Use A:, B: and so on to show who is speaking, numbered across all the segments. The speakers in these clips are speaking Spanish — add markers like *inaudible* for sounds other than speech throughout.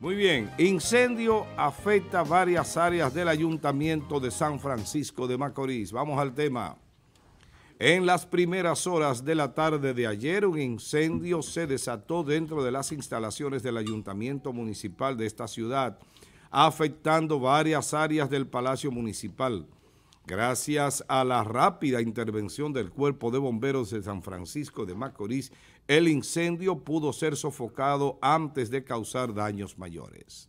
A: Muy bien, incendio afecta varias áreas del Ayuntamiento de San Francisco de Macorís. Vamos al tema. En las primeras horas de la tarde de ayer, un incendio se desató dentro de las instalaciones del Ayuntamiento Municipal de esta ciudad, afectando varias áreas del Palacio Municipal. Gracias a la rápida intervención del Cuerpo de Bomberos de San Francisco de Macorís, el incendio pudo ser sofocado antes de causar daños mayores.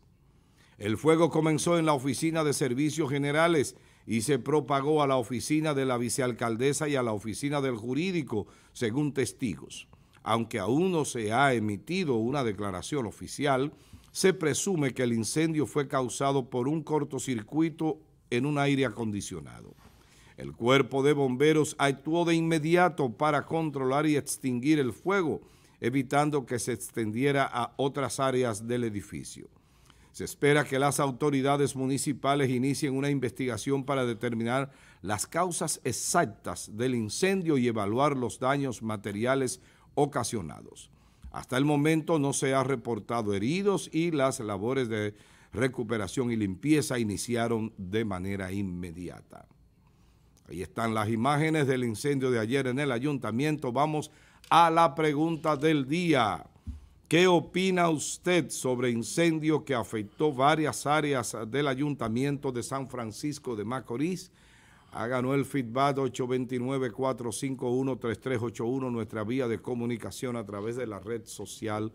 A: El fuego comenzó en la Oficina de Servicios Generales y se propagó a la oficina de la vicealcaldesa y a la oficina del jurídico, según testigos. Aunque aún no se ha emitido una declaración oficial, se presume que el incendio fue causado por un cortocircuito en un aire acondicionado. El cuerpo de bomberos actuó de inmediato para controlar y extinguir el fuego, evitando que se extendiera a otras áreas del edificio. Se espera que las autoridades municipales inicien una investigación para determinar las causas exactas del incendio y evaluar los daños materiales ocasionados. Hasta el momento no se ha reportado heridos y las labores de recuperación y limpieza iniciaron de manera inmediata. Ahí están las imágenes del incendio de ayer en el ayuntamiento. Vamos a la pregunta del día. ¿Qué opina usted sobre incendio que afectó varias áreas del ayuntamiento de San Francisco de Macorís? Háganos el feedback 829-451-3381, nuestra vía de comunicación a través de la red social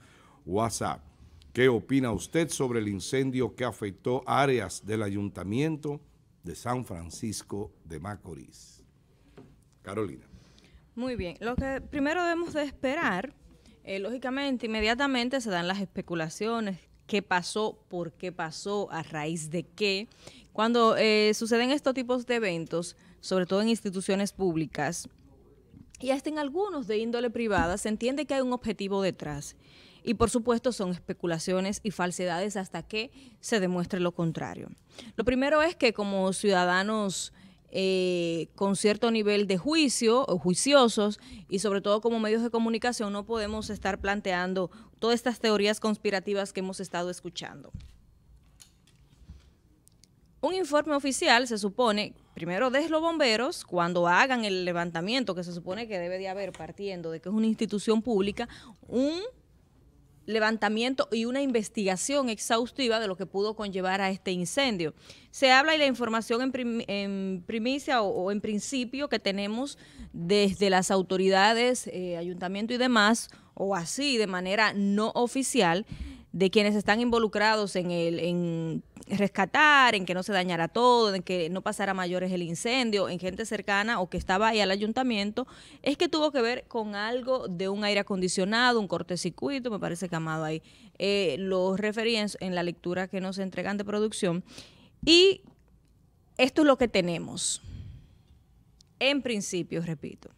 A: WhatsApp. ¿Qué opina usted sobre el incendio que afectó áreas del ayuntamiento de San Francisco de Macorís? Carolina.
B: Muy bien, lo que primero debemos de esperar, eh, lógicamente, inmediatamente se dan las especulaciones, qué pasó, por qué pasó, a raíz de qué. Cuando eh, suceden estos tipos de eventos, sobre todo en instituciones públicas, y hasta en algunos de índole privada, se entiende que hay un objetivo detrás. Y por supuesto son especulaciones y falsedades hasta que se demuestre lo contrario. Lo primero es que como ciudadanos... Eh, con cierto nivel de juicio o juiciosos y sobre todo como medios de comunicación no podemos estar planteando todas estas teorías conspirativas que hemos estado escuchando. Un informe oficial se supone, primero de los bomberos, cuando hagan el levantamiento que se supone que debe de haber partiendo de que es una institución pública, un levantamiento y una investigación exhaustiva de lo que pudo conllevar a este incendio. Se habla y la información en, primicia o, en principio que tenemos desde las autoridades, eh, ayuntamiento y demás, o así de manera no oficial, de quienes están involucrados en, el, en rescatar, en que no se dañara todo, en que no pasara mayores el incendio, en gente cercana o que estaba ahí al ayuntamiento, es que tuvo que ver con algo de un aire acondicionado, un cortecircuito, me parece que Amado ahí los eh, lo en la lectura que nos entregan de producción. Y esto es lo que tenemos. En principio, repito.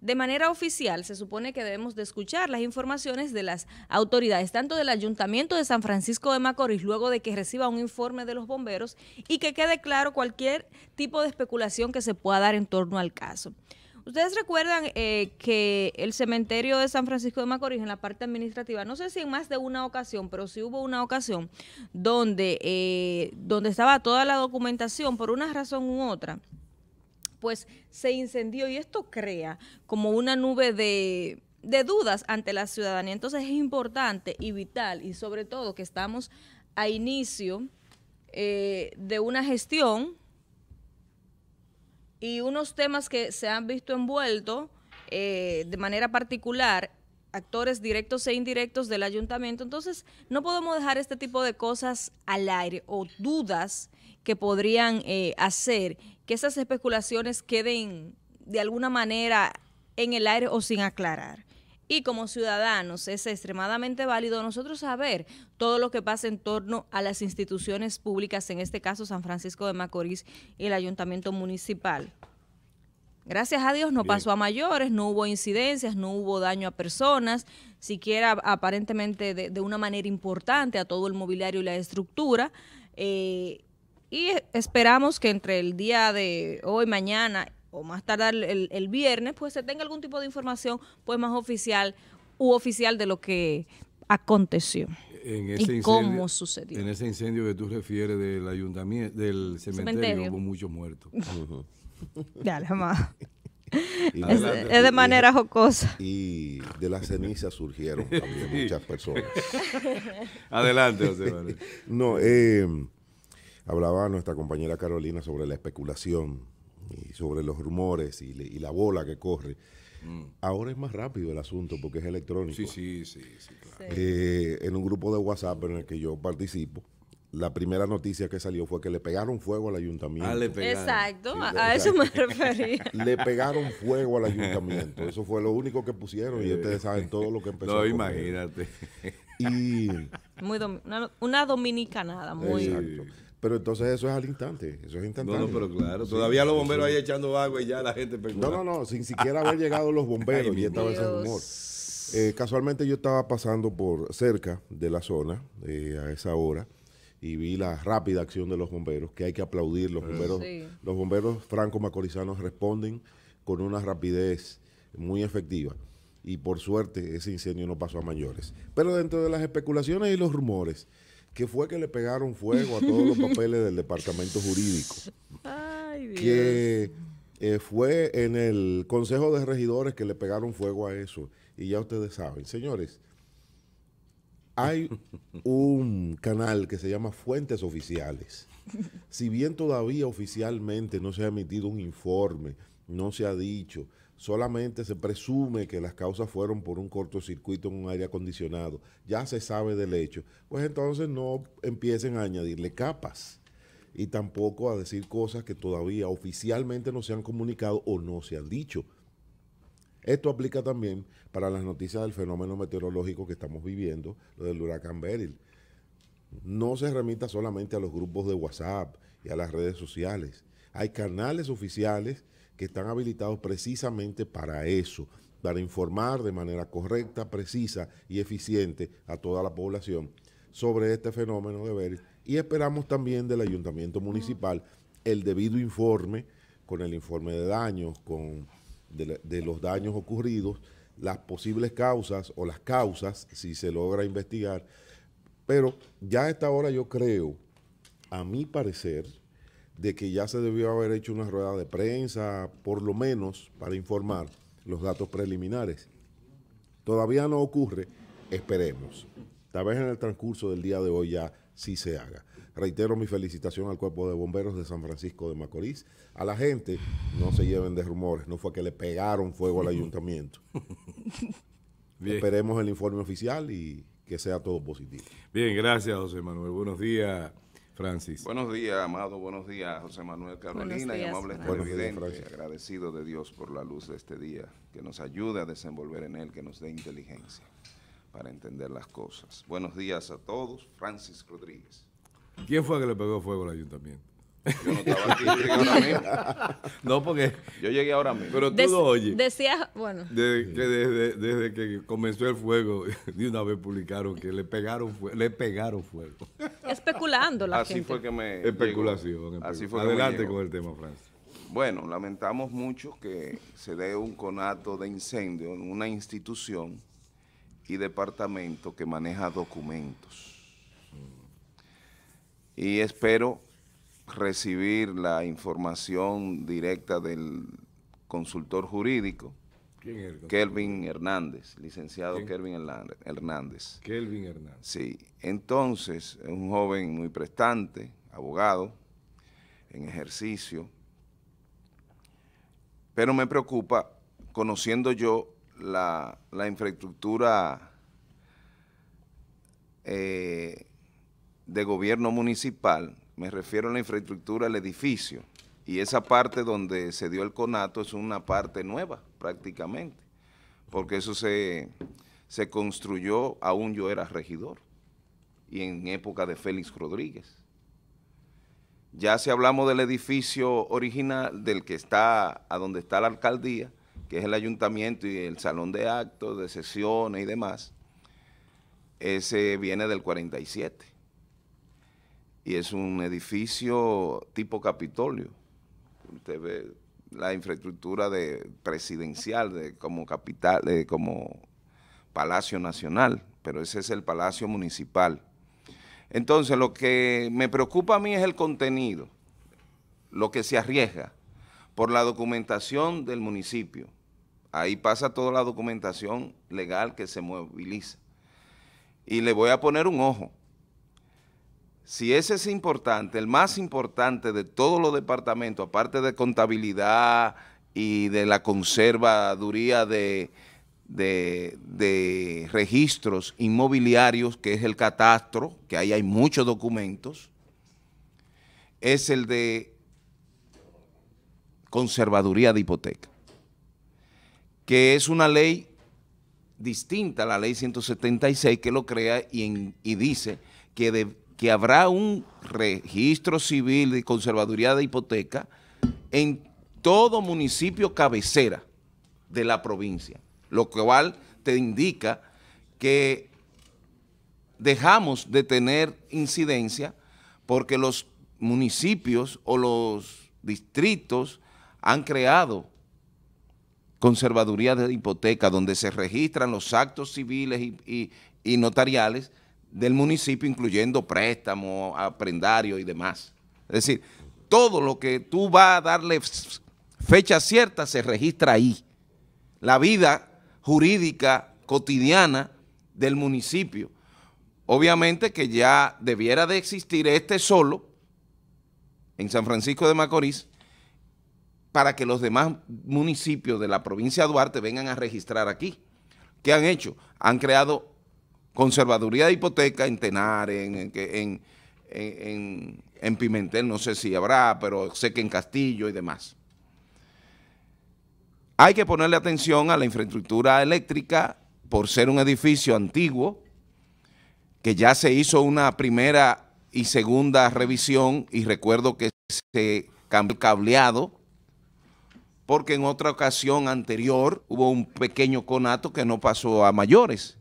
B: De manera oficial, se supone que debemos de escuchar las informaciones de las autoridades, tanto del Ayuntamiento de San Francisco de Macorís, luego de que reciba un informe de los bomberos y que quede claro cualquier tipo de especulación que se pueda dar en torno al caso. Ustedes recuerdan eh, que el cementerio de San Francisco de Macorís, en la parte administrativa, no sé si en más de una ocasión, pero sí hubo una ocasión donde, eh, donde estaba toda la documentación por una razón u otra pues se incendió y esto crea como una nube de, dudas ante la ciudadanía. Entonces es importante y vital y sobre todo que estamos a inicio eh, de una gestión y unos temas que se han visto envueltos eh, de manera particular actores directos e indirectos del ayuntamiento. Entonces, no podemos dejar este tipo de cosas al aire o dudas que podrían eh, hacer que esas especulaciones queden de alguna manera en el aire o sin aclarar. Y como ciudadanos es extremadamente válido nosotros saber todo lo que pasa en torno a las instituciones públicas, en este caso San Francisco de Macorís y el Ayuntamiento Municipal. Gracias a Dios no pasó a mayores, no hubo incidencias, no hubo daño a personas, siquiera aparentemente de, una manera importante a todo el mobiliario y la estructura. Eh, y esperamos que entre el día de hoy, mañana o más tarde, el, viernes, pues se tenga algún tipo de información pues más oficial u oficial de lo que aconteció. En ese y incendio, cómo sucedió.
A: En ese incendio que tú refieres del ayuntamiento, del cementerio, hubo muchos muertos.
C: *laughs*
B: ya mamá. *laughs* es, de, es, de manera jocosa.
C: Y de las cenizas surgieron también *laughs* muchas personas. Adelante, José Manuel. No, eh, Hablaba nuestra compañera Carolina sobre la especulación y sobre los rumores y, la bola que corre. Mm. Ahora es más rápido el asunto porque es electrónico. Sí, sí, sí. Eh, en un grupo de WhatsApp en el que yo participo, la primera noticia que salió fue que le pegaron fuego al ayuntamiento. Ah, le pegaron.
B: Exacto, a, eso me refería. *laughs*
C: Le pegaron fuego al ayuntamiento. Eso fue lo único que pusieron y ustedes saben todo lo que empezó. No, imagínate.
B: una, una, dominicanada, muy. Exacto.
C: Pero entonces eso es al instante, eso es instantáneo. No, pero claro, todavía los bomberos ahí echando agua y ya la gente No, no, no, sin siquiera haber *laughs* llegado los bomberos y estaba ese rumor. Eh, casualmente yo estaba pasando por cerca de la zona eh, a esa hora y vi la rápida acción de los bomberos, que hay que aplaudir. Los pues bomberos, los bomberos franco-macorizanos responden con una rapidez muy efectiva y por suerte ese incendio no pasó a mayores. Pero dentro de las especulaciones y los rumores, que fue que le pegaron fuego a todos los *laughs* papeles del departamento jurídico. Ay, Dios. Que eh, fue en el Consejo de Regidores que le pegaron fuego a eso. Y ya ustedes saben, señores, hay *laughs* un canal que se llama Fuentes Oficiales. Si bien todavía oficialmente no se ha emitido un informe, no se ha dicho, solamente se presume que las causas fueron por un cortocircuito en un aire acondicionado, ya se sabe del hecho, pues entonces no empiecen a añadirle capas y tampoco a decir cosas que todavía oficialmente no se han comunicado o no se han dicho. Esto aplica también para las noticias del fenómeno meteorológico que estamos viviendo, lo del huracán Beryl. No se remita solamente a los grupos de WhatsApp y a las redes sociales. Hay canales oficiales que están habilitados precisamente para eso, para informar de manera correcta, precisa y eficiente a toda la población sobre este fenómeno de ver Y esperamos también del ayuntamiento municipal el debido informe, con el informe de daños, con de los daños ocurridos, las posibles causas o las causas, si se logra investigar. Pero ya a esta hora yo creo, a mi parecer, de que ya se debió haber hecho una rueda de prensa, por lo menos para informar los datos preliminares. Todavía no ocurre, esperemos. Tal vez en el transcurso del día de hoy ya sí se haga. Reitero mi felicitación al Cuerpo de Bomberos de San Francisco de Macorís. A la gente, no se lleven de rumores, no fue que le pegaron fuego al ayuntamiento. *laughs* Esperemos el informe oficial y que sea todo positivo.
A: Bien, gracias José Manuel. Buenos días. Francis. Buenos
D: días, amado. Buenos días, José Manuel Carolina y amables Agradecido de Dios por la luz de este día, que nos ayude a desenvolver en él, que nos dé inteligencia para entender las cosas. Buenos días a todos. Francis Rodríguez.
A: ¿Quién fue que le pegó fuego al ayuntamiento? Yo no estaba aquí, ahora mismo. *laughs* porque. Yo llegué ahora mismo. Pero tú lo oyes.
B: Decías, bueno.
A: Desde que, comenzó el fuego, *laughs* de una vez publicaron que le pegaron, le pegaron fuego.
B: Especulando la Así gente. fue que
A: me Especulación. Así fue Adelante con el tema, Francis.
D: Bueno, lamentamos mucho que se dé un conato de incendio en una institución y departamento que maneja documentos. Y espero recibir la información directa del consultor jurídico ¿Quién Kelvin Hernández, licenciado Kelvin Hernández. Kelvin Hernández. Sí, entonces es un joven muy prestante, abogado, en ejercicio, pero me preocupa, conociendo yo la, infraestructura eh, de gobierno municipal, me refiero a la infraestructura del edificio, y esa parte donde se dio el conato es una parte nueva prácticamente, porque eso se, se construyó aún yo era regidor y en época de Félix Rodríguez. Ya si hablamos del edificio original, del que está, a donde está la alcaldía, que es el ayuntamiento y el salón de actos, de sesiones y demás, ese viene del 47. Y es un edificio tipo Capitolio. Usted ve la infraestructura de presidencial de, como capital, de, como Palacio Nacional, pero ese es el Palacio Municipal. Entonces, lo que me preocupa a mí es el contenido, lo que se arriesga por la documentación del municipio. Ahí pasa toda la documentación legal que se moviliza. Y le voy a poner un ojo si ese es importante, el más importante de todos los departamentos, aparte de contabilidad y de la conservaduría de, registros inmobiliarios, que es el catastro, que ahí hay muchos documentos, es el de conservaduría de hipoteca, que es una ley distinta a la ley 176 que lo crea y, y dice que de, que habrá un registro civil de conservaduría de hipoteca en todo municipio cabecera de la provincia, lo cual te indica que dejamos de tener incidencia porque los municipios o los distritos han creado conservaduría de hipoteca donde se registran los actos civiles y, notariales del municipio, incluyendo préstamo, aprendario y demás. Es decir, todo lo que tú vas a darle fecha cierta se registra ahí. La vida jurídica cotidiana del municipio. Obviamente que ya debiera de existir este solo en San Francisco de Macorís para que los demás municipios de la provincia de Duarte vengan a registrar aquí. ¿Qué han hecho? Han creado conservaduría de hipoteca en Tenar, en, en, en, en, Pimentel, no sé si habrá, pero sé que en Castillo y demás. Hay que ponerle atención a la infraestructura eléctrica por ser un edificio antiguo, que ya se hizo una primera y segunda revisión y recuerdo que se cambió el cableado porque en otra ocasión anterior hubo un pequeño conato que no pasó a mayores.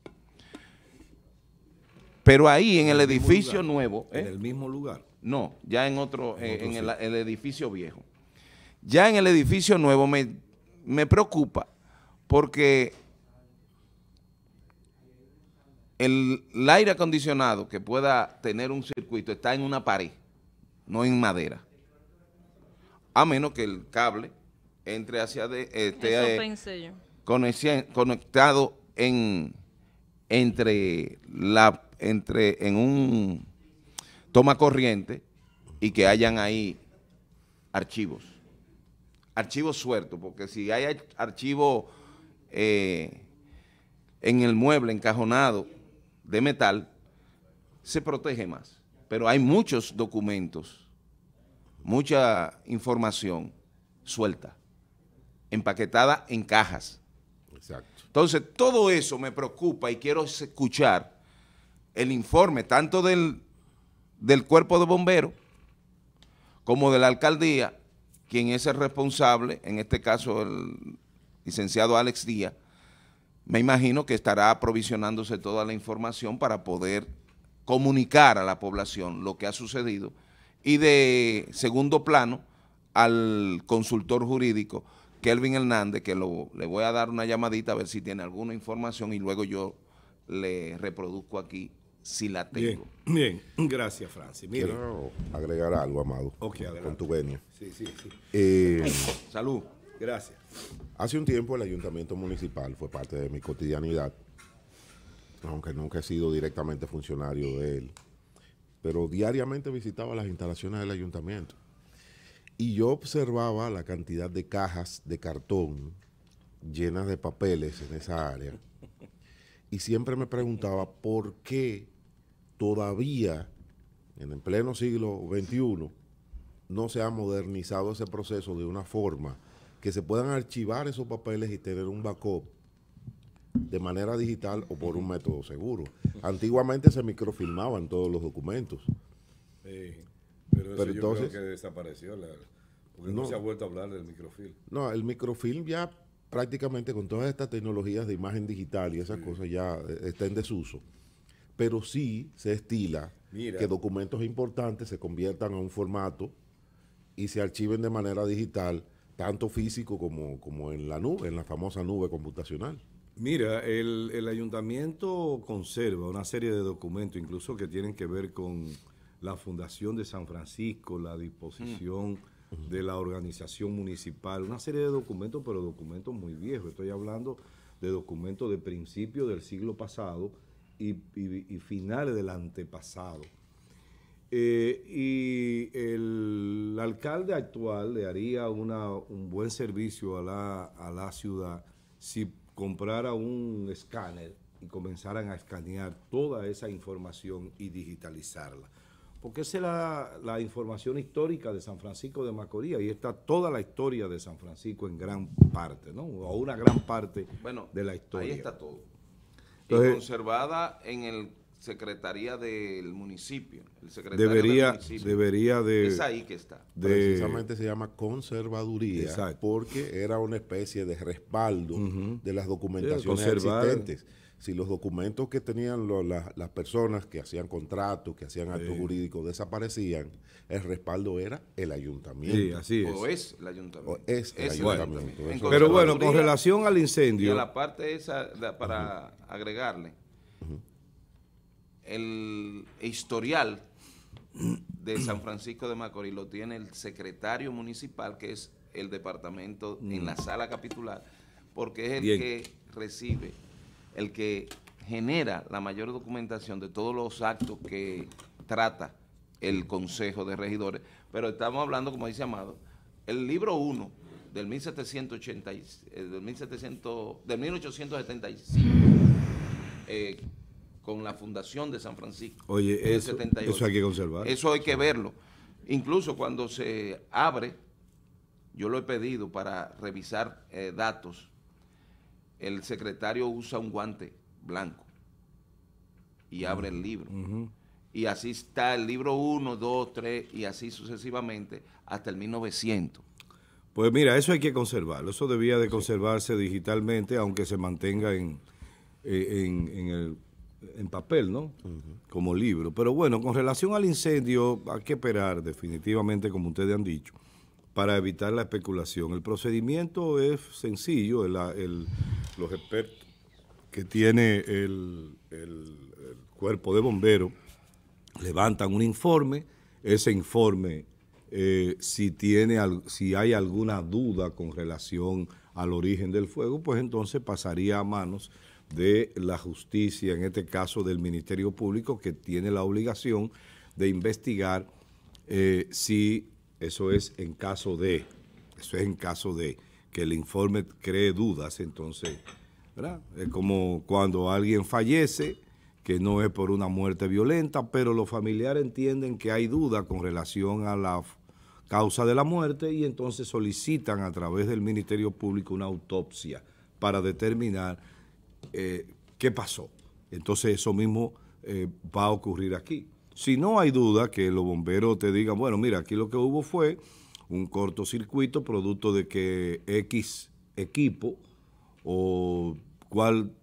D: Pero ahí en el, edificio nuevo... En ¿eh? el mismo lugar. No, ya en otro, en, el, edificio viejo. Ya en el edificio nuevo me, preocupa porque el, aire acondicionado que pueda tener un circuito está en una pared, no en madera. A menos que el cable entre hacia de, esté eh, conectado en, entre la entre en un toma corriente y que hayan ahí archivos. Archivos sueltos, porque si hay archivos eh, en el mueble encajonado de metal, se protege más. Pero hay muchos documentos, mucha información suelta, empaquetada en cajas. Entonces, todo eso me preocupa y quiero escuchar el informe tanto del, cuerpo de bomberos como de la alcaldía, quien es el responsable, en este caso el licenciado Alex Díaz, me imagino que estará aprovisionándose toda la información para poder comunicar a la población lo que ha sucedido y de segundo plano al consultor jurídico Kelvin Hernández, que le voy a dar una llamadita a ver si tiene alguna información y luego yo le reproduzco aquí si la tengo. Bien, gracias, Francis. Quiero agregar
C: algo, Amado. con tu venia. Sí, sí, sí. Eh, Salud. Gracias. Hace un tiempo el ayuntamiento municipal fue parte de mi cotidianidad, aunque nunca he sido directamente funcionario de él, pero diariamente visitaba las instalaciones del ayuntamiento y yo observaba la cantidad de cajas de cartón llenas de papeles en esa área y siempre me preguntaba por qué todavía, en el pleno siglo XXI, no se ha modernizado ese proceso de una forma que se puedan archivar esos papeles y tener un backup de manera digital o por un método seguro. Antiguamente se microfilmaban todos los documentos.
A: pero,
C: eso yo creo que
A: desapareció, la, no, se ha vuelto a hablar del microfilm.
C: No, el microfilm ya prácticamente con todas estas tecnologías de imagen digital y esas mm. cosas ya eh, está en desuso. Pero sí se estila que documentos importantes se conviertan a un formato y se archiven de manera digital, tanto físico como, en la nube, en la famosa nube computacional.
A: Mira, el, el ayuntamiento conserva una serie de documentos, incluso que tienen que ver con la fundación de San Francisco, la disposición... Mm de la organización municipal, una serie de documentos, pero documentos muy viejos. Estoy hablando de documentos de principio del siglo pasado y, finales del antepasado. Eh, y el alcalde actual le haría un buen servicio a la, a la ciudad si comprara un escáner y comenzaran a escanear toda esa información y digitalizarla porque esa es la, información histórica de San Francisco de Macoría y está toda la historia de San Francisco en gran parte, ¿no? O una gran parte de la historia. Ahí está todo.
D: y conservada en el Secretaría del Municipio.
C: El debería, debería de... Es ahí que está. Precisamente se llama conservaduría, porque era una especie de respaldo de las documentaciones existentes si los documentos que tenían las personas que hacían contratos, que hacían actos jurídicos desaparecían, el respaldo era el ayuntamiento. Sí, así es. O es el ayuntamiento. O es el ayuntamiento. Pero bueno, con relación al incendio. Y a la
D: parte esa, para agregarle, el historial de San Francisco de Macorís lo tiene el secretario municipal, que es el departamento en mm. la sala capitular, porque es el que recibe el que genera la mayor documentación de todos los actos que trata el Consejo de Regidores, pero estamos hablando, como dice Amado, el libro 1 del eh, del, 1875, eh, con la fundación de San Francisco. Oye, eso, hay que conservar. Eso hay que verlo. Incluso cuando se abre, yo lo he pedido para revisar eh, datos el secretario usa un guante blanco y abre el libro. Y así está el libro 1, 2, 3 y así sucesivamente hasta el 1900.
A: Pues mira, eso hay que conservarlo. Eso debía de conservarse digitalmente, aunque se mantenga en, eh, en, en, el, en papel, ¿no? Como libro. Pero bueno, con relación al incendio, hay que esperar definitivamente, como ustedes han dicho para evitar la especulación. El procedimiento es sencillo, los expertos que tiene el, cuerpo de bomberos levantan un informe, ese informe eh, si, tiene, si hay alguna duda con relación al origen del fuego, pues entonces pasaría a manos de la justicia, en este caso del Ministerio Público, que tiene la obligación de investigar eh, si eso es en caso de, eso es en caso de que el informe cree dudas, entonces, ¿verdad? Es como cuando alguien fallece, que no es por una muerte violenta, pero los familiares entienden que hay duda con relación a la causa de la muerte y entonces solicitan a través del Ministerio Público una autopsia para determinar eh, qué pasó. Entonces eso mismo eh, va a ocurrir aquí. Si no hay duda que los bomberos te digan, bueno, mira, aquí lo que hubo fue un cortocircuito producto de que X equipo o cual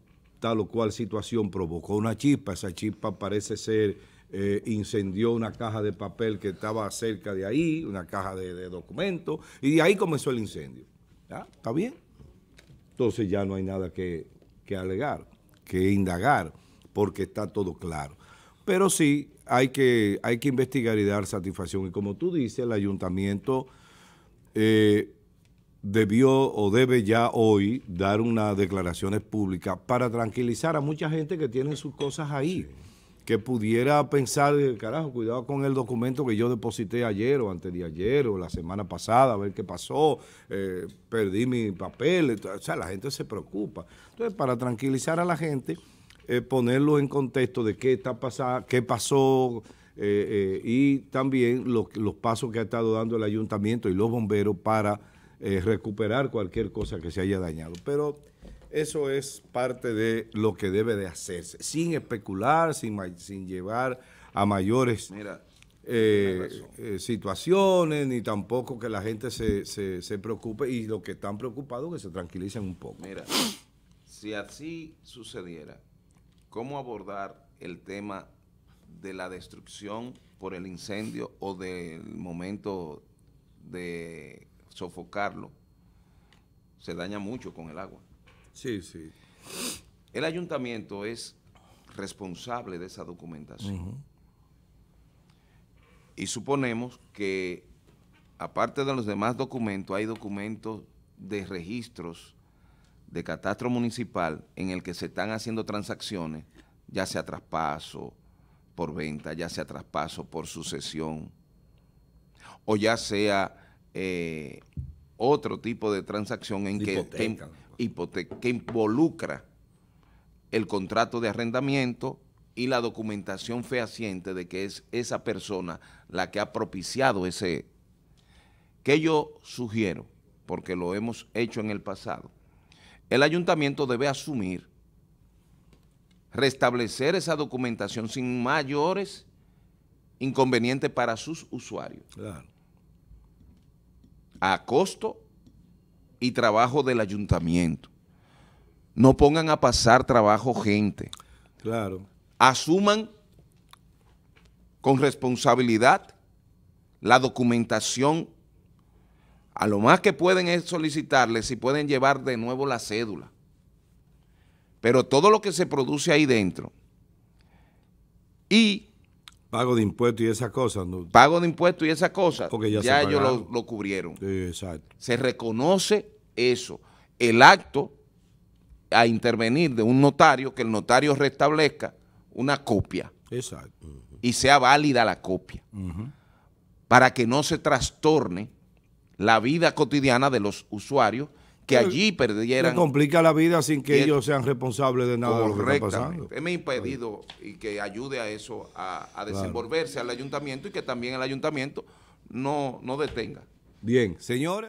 A: tal o cual situación provocó una chispa, esa chispa parece ser eh, incendió una caja de papel que estaba cerca de ahí, una caja de, documentos, y de ahí comenzó el incendio. ¿Ya? ¿Ah? ¿Está bien? Entonces ya no hay nada que, que alegar, que indagar, porque está todo claro. Pero sí hay que, hay que investigar y dar satisfacción. Y como tú dices, el ayuntamiento eh, debió o debe ya hoy dar unas declaraciones públicas para tranquilizar a mucha gente que tiene sus cosas ahí, que pudiera pensar, eh, carajo, cuidado con el documento que yo deposité ayer o antes de ayer o la semana pasada, a ver qué pasó, eh, perdí mi papel, o sea, la gente se preocupa. Entonces, para tranquilizar a la gente eh, ponerlo en contexto de qué está pasando, qué pasó eh, eh, y también los pasos que ha estado dando el ayuntamiento y los bomberos para recuperar cualquier cosa que se haya dañado. Pero eso es parte de lo que debe de hacerse, sin especular, sin, sin llevar a mayores situaciones, ni tampoco que la gente se, se, se preocupe y los que están preocupados que se tranquilicen un poco. Mira,
D: si así sucediera, cómo abordar el tema de la destrucción por el incendio o del momento de sofocarlo, se daña mucho con el agua. Sí, sí. El ayuntamiento es responsable de esa documentación. Y suponemos que, aparte de los demás documentos, hay documentos de registros de catastro municipal en el que se están haciendo transacciones, ya sea traspaso por venta, ya sea traspaso por sucesión, o ya sea eh, otro tipo de transacción en que, que involucra el contrato de arrendamiento y la documentación fehaciente de que es esa persona la que ha propiciado ese... que yo sugiero? Porque lo hemos hecho en el pasado el ayuntamiento debe asumir, restablecer esa documentación sin mayores inconvenientes para sus usuarios. Claro. A costo y trabajo del ayuntamiento. No pongan a pasar trabajo gente. Claro. Asuman con responsabilidad la documentación a lo más que pueden es solicitarle si pueden llevar de nuevo la cédula. Pero todo lo que se produce ahí dentro. Y... Pago de impuestos y esas cosas. Pago de impuestos y esas cosas. ya, ellos lo, cubrieron. Sí, exacto. Se reconoce eso. El acto a intervenir de un notario, que el notario restablezca una copia. Exacto. Y sea válida la copia. Para que no se trastorne la vida cotidiana de los usuarios que allí perdieran.
A: complica la vida sin que ellos sean responsables de nada de lo que está pasando.
D: Es y que ayude a eso a, desenvolverse al ayuntamiento y que también el ayuntamiento no, no detenga.
A: Bien, señores.